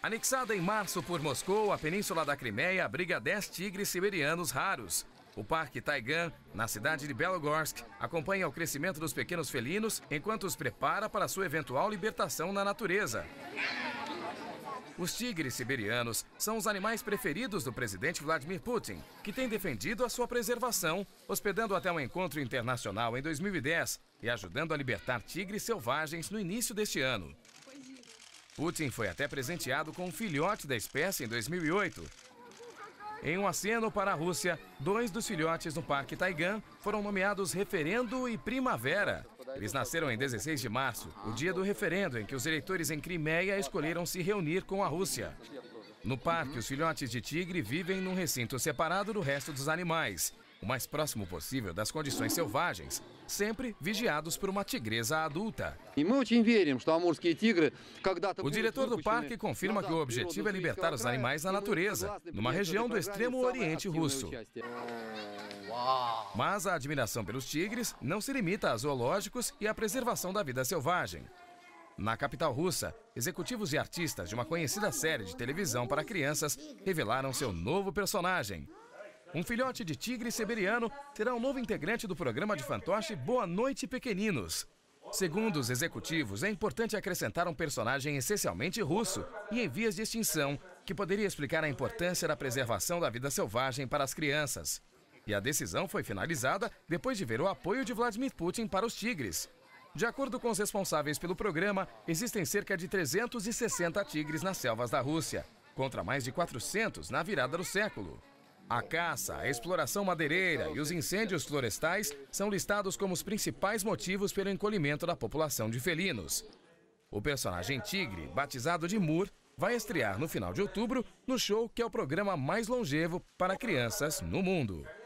Anexada em março por Moscou, a Península da Crimeia abriga 10 tigres siberianos raros. O Parque Taigan, na cidade de Belogorsk, acompanha o crescimento dos pequenos felinos enquanto os prepara para sua eventual libertação na natureza. Os tigres siberianos são os animais preferidos do presidente Vladimir Putin, que tem defendido a sua preservação, hospedando até um encontro internacional em 2010 e ajudando a libertar tigres selvagens no início deste ano. Putin foi até presenteado com um filhote da espécie em 2008. Em um aceno para a Rússia, dois dos filhotes no Parque Taigan foram nomeados Referendo e Primavera. Eles nasceram em 16 de março, o dia do referendo em que os eleitores em Crimeia escolheram se reunir com a Rússia. No parque, os filhotes de tigre vivem num recinto separado do resto dos animais o mais próximo possível das condições selvagens, sempre vigiados por uma tigresa adulta. Tá, o diretor do parque confirma que o objetivo é libertar os animais na natureza, numa região do extremo oriente russo. Mas a admiração pelos tigres não se limita a zoológicos e à preservação da vida selvagem. Na capital russa, executivos e artistas de uma conhecida série de televisão para crianças revelaram seu novo personagem, um filhote de tigre siberiano será o novo integrante do programa de fantoche Boa Noite Pequeninos. Segundo os executivos, é importante acrescentar um personagem essencialmente russo e em vias de extinção, que poderia explicar a importância da preservação da vida selvagem para as crianças. E a decisão foi finalizada depois de ver o apoio de Vladimir Putin para os tigres. De acordo com os responsáveis pelo programa, existem cerca de 360 tigres nas selvas da Rússia, contra mais de 400 na virada do século. A caça, a exploração madeireira e os incêndios florestais são listados como os principais motivos pelo encolhimento da população de felinos. O personagem tigre, batizado de Moore, vai estrear no final de outubro no show que é o programa mais longevo para crianças no mundo.